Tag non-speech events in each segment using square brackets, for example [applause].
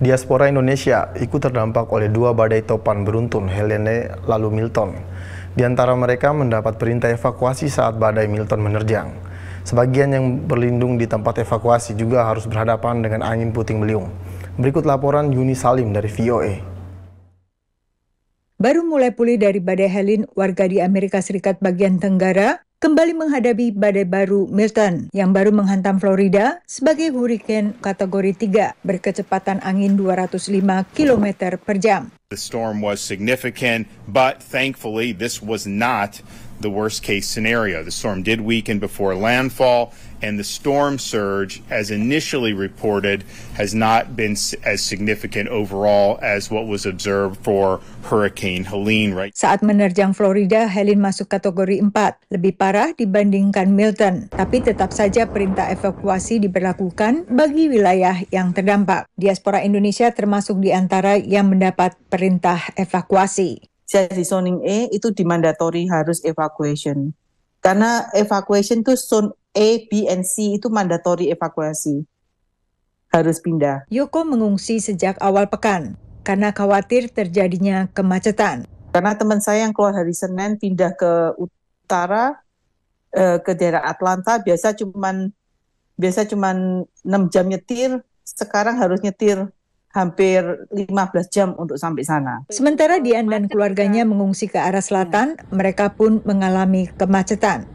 Diaspora Indonesia ikut terdampak oleh dua badai topan beruntun Helene lalu Milton. Di antara mereka mendapat perintah evakuasi saat badai Milton menerjang. Sebagian yang berlindung di tempat evakuasi juga harus berhadapan dengan angin puting beliung. Berikut laporan Yuni Salim dari VOA. Baru mulai pulih dari badai Helene, warga di Amerika Serikat bagian Tenggara kembali menghadapi badai baru Milton yang baru menghantam Florida sebagai hurikan kategori 3 berkecepatan angin 205 km per jam. The storm was significant, but thankfully, this was not the worst case scenario. The storm did weaken before landfall, and the storm surge, as initially reported, has not been as significant overall as what was observed for Hurricane Helene. Right? Saat menerjang Florida, Helene masuk kategori 4, lebih parah dibandingkan Milton. Tapi tetap saja perintah evakuasi diberlakukan bagi wilayah yang terdampak. Diaspora Indonesia termasuk di antara yang mendapat perintah evakuasi. Jadi zoning E itu dimandatori harus evacuation. Karena evacuation itu zone A, B, dan C itu mandatori evakuasi. Harus pindah. Yoko mengungsi sejak awal pekan karena khawatir terjadinya kemacetan. Karena teman saya yang keluar hari Senin pindah ke utara eh, ke daerah Atlanta biasa cuman biasa cuman 6 jam nyetir, sekarang harus nyetir hampir 15 jam untuk sampai sana. Sementara Dian dan keluarganya mengungsi ke arah selatan, mereka pun mengalami kemacetan.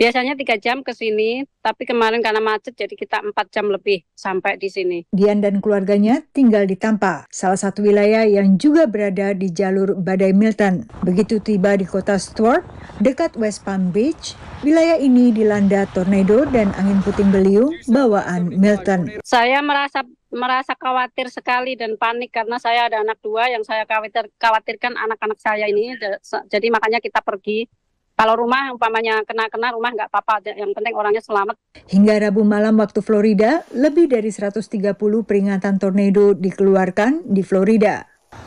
Biasanya tiga jam ke sini, tapi kemarin karena macet jadi kita empat jam lebih sampai di sini. Dian dan keluarganya tinggal di Tampa, salah satu wilayah yang juga berada di jalur Badai Milton. Begitu tiba di kota Stuart, dekat West Palm Beach, wilayah ini dilanda tornado dan angin puting beliung bawaan Milton. Saya merasa merasa khawatir sekali dan panik karena saya ada anak dua yang saya khawatir khawatirkan anak-anak saya ini iya. jadi makanya kita pergi kalau rumah umpamanya kena-kena rumah nggak apa-apa, yang penting orangnya selamat. Hingga Rabu malam waktu Florida, lebih dari 130 peringatan tornado dikeluarkan di Florida.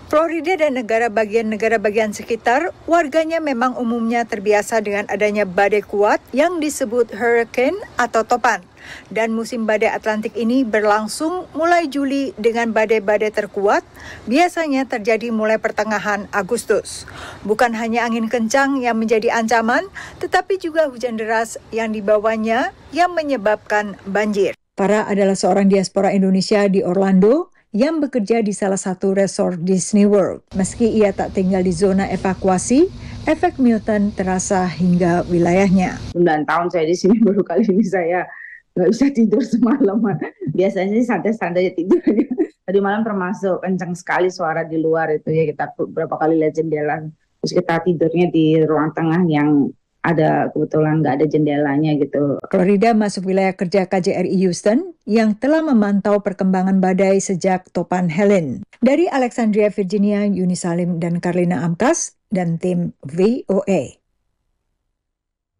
Florida dan negara bagian-negara bagian sekitar, warganya memang umumnya terbiasa dengan adanya badai kuat yang disebut hurricane atau topan. Dan musim badai Atlantik ini berlangsung mulai Juli dengan badai-badai terkuat, biasanya terjadi mulai pertengahan Agustus. Bukan hanya angin kencang yang menjadi ancaman, tetapi juga hujan deras yang dibawanya yang menyebabkan banjir. Para adalah seorang diaspora Indonesia di Orlando yang bekerja di salah satu resort Disney World. Meski ia tak tinggal di zona evakuasi, efek Milton terasa hingga wilayahnya. 9 tahun saya di sini [laughs] baru kali ini saya nggak bisa tidur semalaman. Biasanya sih santai-santai tidur Tadi malam termasuk kencang sekali suara di luar itu ya kita berapa kali lihat jendela. Terus kita tidurnya di ruang tengah yang ada kebetulan nggak ada jendelanya gitu. Florida masuk wilayah kerja KJRI e Houston yang telah memantau perkembangan badai sejak topan Helen. Dari Alexandria, Virginia, Yuni Salim, dan Karlina Amkas, dan tim VOA. E.